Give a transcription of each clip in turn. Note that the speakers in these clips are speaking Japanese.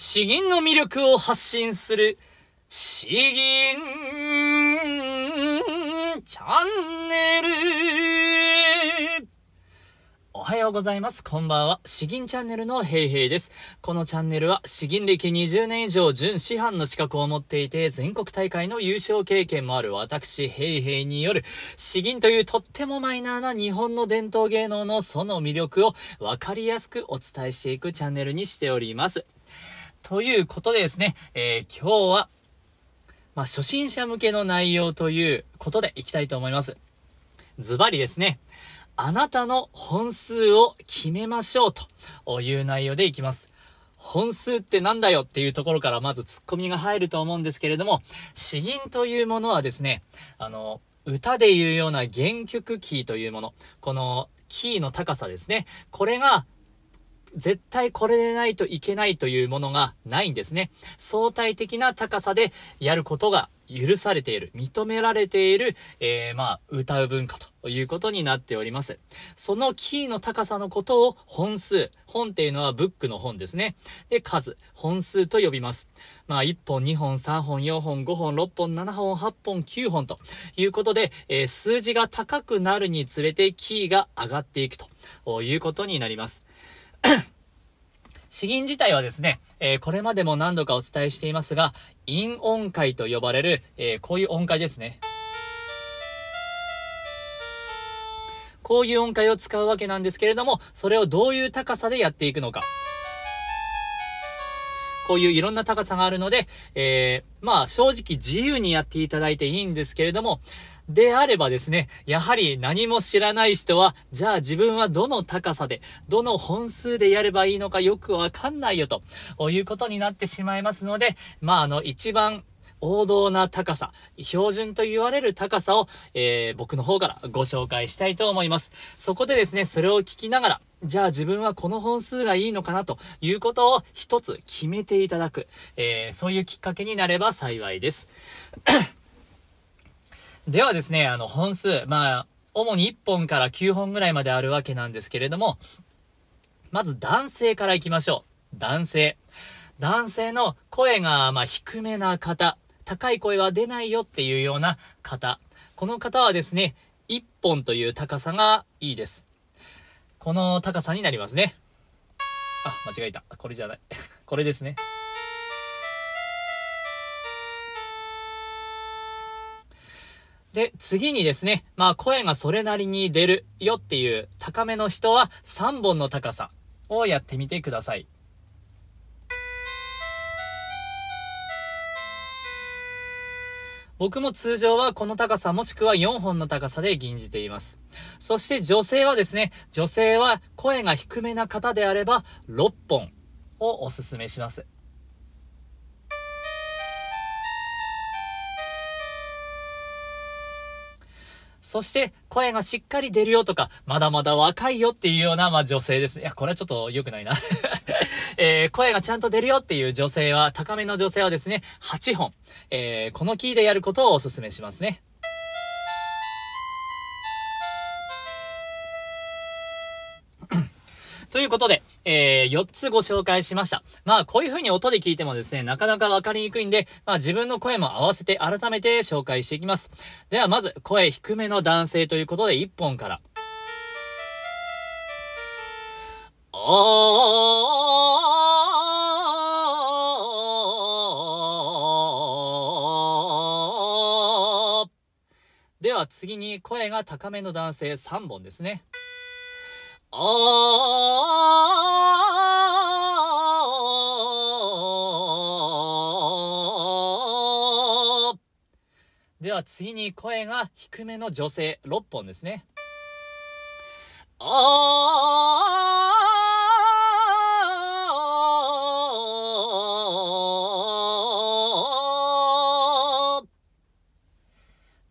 詩吟の魅力を発信する、詩吟チャンネル。おはようございます。こんばんは。詩吟チャンネルのヘイヘイです。このチャンネルは詩吟歴20年以上準師範の資格を持っていて、全国大会の優勝経験もある私、ヘイヘイによる詩吟というとってもマイナーな日本の伝統芸能のその魅力をわかりやすくお伝えしていくチャンネルにしております。ということでですね、えー、今日は、まあ、初心者向けの内容ということでいきたいと思います。ズバリですね、あなたの本数を決めましょうという内容でいきます。本数ってなんだよっていうところからまずツッコミが入ると思うんですけれども、詩吟というものはですね、あの、歌で言うような原曲キーというもの、このキーの高さですね。これが絶対これでないといけないというものがないんですね。相対的な高さでやることが許されている、認められている、えー、まあ、歌う文化ということになっております。そのキーの高さのことを本数。本っていうのはブックの本ですね。で、数。本数と呼びます。まあ、1本、2本、3本、4本、5本、6本、7本、8本、9本ということで、えー、数字が高くなるにつれてキーが上がっていくということになります。詩吟自体はですね、えー、これまでも何度かお伝えしていますが、陰音階と呼ばれる、えー、こういう音階ですね。こういう音階を使うわけなんですけれども、それをどういう高さでやっていくのか。こういういろんな高さがあるので、えー、まあ正直自由にやっていただいていいんですけれども、であればですね、やはり何も知らない人は、じゃあ自分はどの高さで、どの本数でやればいいのかよくわかんないよということになってしまいますので、まああの一番王道な高さ、標準と言われる高さを、えー、僕の方からご紹介したいと思います。そこでですね、それを聞きながら、じゃあ自分はこの本数がいいのかなということを一つ決めていただく、えー、そういうきっかけになれば幸いです。ではですね、あの本数、まあ、主に1本から9本ぐらいまであるわけなんですけれども、まず男性から行きましょう。男性。男性の声が、ま低めな方。高い声は出ないよっていうような方。この方はですね、1本という高さがいいです。この高さになりますね。あ、間違えた。これじゃない。これですね。で、次にですね、まあ声がそれなりに出るよっていう高めの人は3本の高さをやってみてください。僕も通常はこの高さもしくは4本の高さで吟じています。そして女性はですね、女性は声が低めな方であれば6本をおすすめします。そして声がしっかり出るよとか、まだまだ若いよっていうような、まあ、女性です。いや、これはちょっと良くないな え声がちゃんと出るよっていう女性は、高めの女性はですね、8本。えー、このキーでやることをお勧めしますね。ということで、えー、4つご紹介しました。まあ、こういう風に音で聞いてもですね、なかなかわかりにくいんで、まあ自分の声も合わせて改めて紹介していきます。ではまず、声低めの男性ということで1本から。では次に声が高めの男性3本ですね。あは次に声が低めの女性、6本ですね。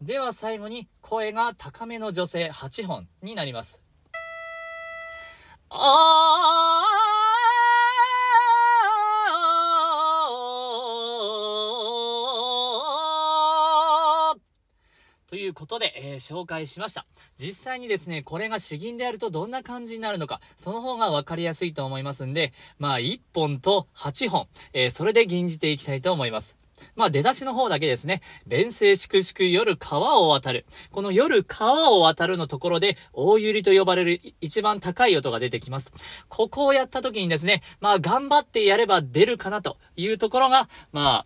では最後に声が高めの女性8本になります。あことで、えー、紹介しました。実際にですね、これが詩吟であるとどんな感じになるのか、その方がわかりやすいと思いますんで、まあ、1本と8本、えー、それで吟じていきたいと思います。まあ、出だしの方だけですね。弁声粛々夜川を渡る。この夜川を渡るのところで、大ゆりと呼ばれる一番高い音が出てきます。ここをやった時にですね、まあ、頑張ってやれば出るかなというところが、まあ、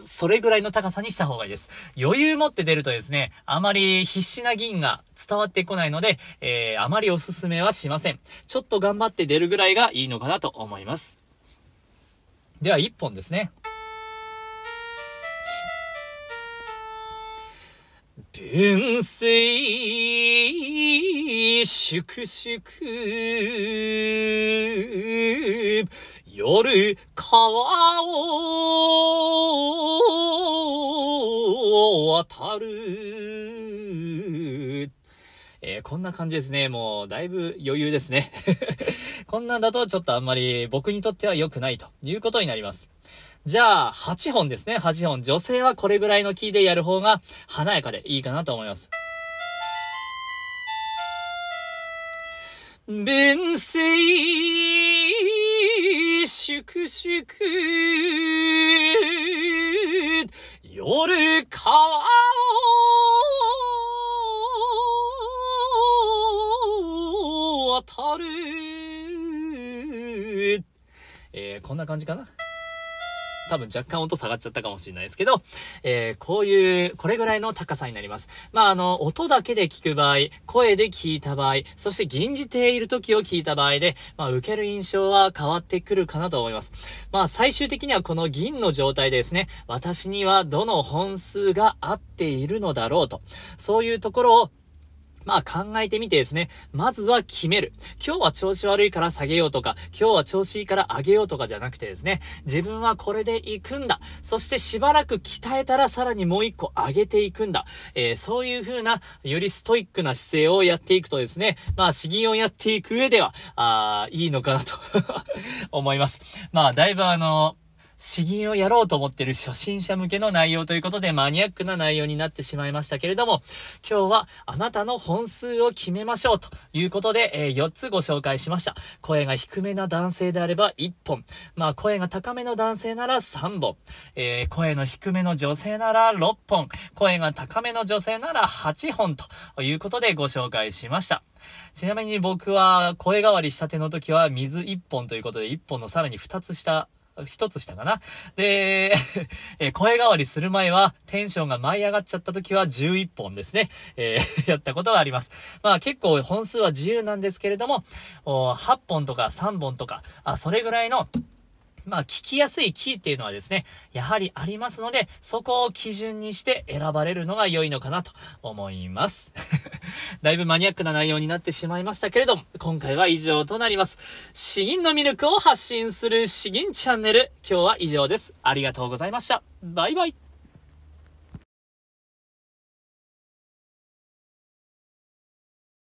それぐらいの高さにした方がいいです。余裕持って出るとですね、あまり必死な銀が伝わってこないので、えー、あまりおすすめはしません。ちょっと頑張って出るぐらいがいいのかなと思います。では、1本ですね。分水粛々夜川を渡る。えー、こんな感じですね。もう、だいぶ余裕ですね。こんなんだとちょっとあんまり僕にとっては良くないということになります。じゃあ、8本ですね。8本。女性はこれぐらいのキーでやる方が華やかでいいかなと思います。弁声、粛々。夜川を渡る。えー、こんな感じかな。多分若干音下がっちゃったかもしれないですけど、えー、こういう、これぐらいの高さになります。まあ、あの、音だけで聞く場合、声で聞いた場合、そして吟じている時を聞いた場合で、まあ、受ける印象は変わってくるかなと思います。まあ、最終的にはこの銀の状態でですね、私にはどの本数が合っているのだろうと、そういうところをまあ考えてみてですね。まずは決める。今日は調子悪いから下げようとか、今日は調子いいから上げようとかじゃなくてですね。自分はこれで行くんだ。そしてしばらく鍛えたらさらにもう一個上げていくんだ。えー、そういう風な、よりストイックな姿勢をやっていくとですね。まあ詩吟をやっていく上では、あいいのかなと 思います。まあだいぶあのー詩吟をやろうと思ってる初心者向けの内容ということで、マニアックな内容になってしまいましたけれども、今日はあなたの本数を決めましょうということで、えー、4つご紹介しました。声が低めな男性であれば1本。まあ、声が高めの男性なら3本。えー、声の低めの女性なら6本。声が高めの女性なら8本ということでご紹介しました。ちなみに僕は声変わりしたての時は水1本ということで1本のさらに2つ下一つしたかな。で、え声変わりする前は、テンションが舞い上がっちゃった時は11本ですね、えー、やったことがあります。まあ結構本数は自由なんですけれども、8本とか3本とか、あ、それぐらいの、まあ、聞きやすいキーっていうのはですね、やはりありますので、そこを基準にして選ばれるのが良いのかなと思います。だいぶマニアックな内容になってしまいましたけれども、今回は以上となります。詩吟の魅力を発信する詩吟チャンネル、今日は以上です。ありがとうございました。バイバイ。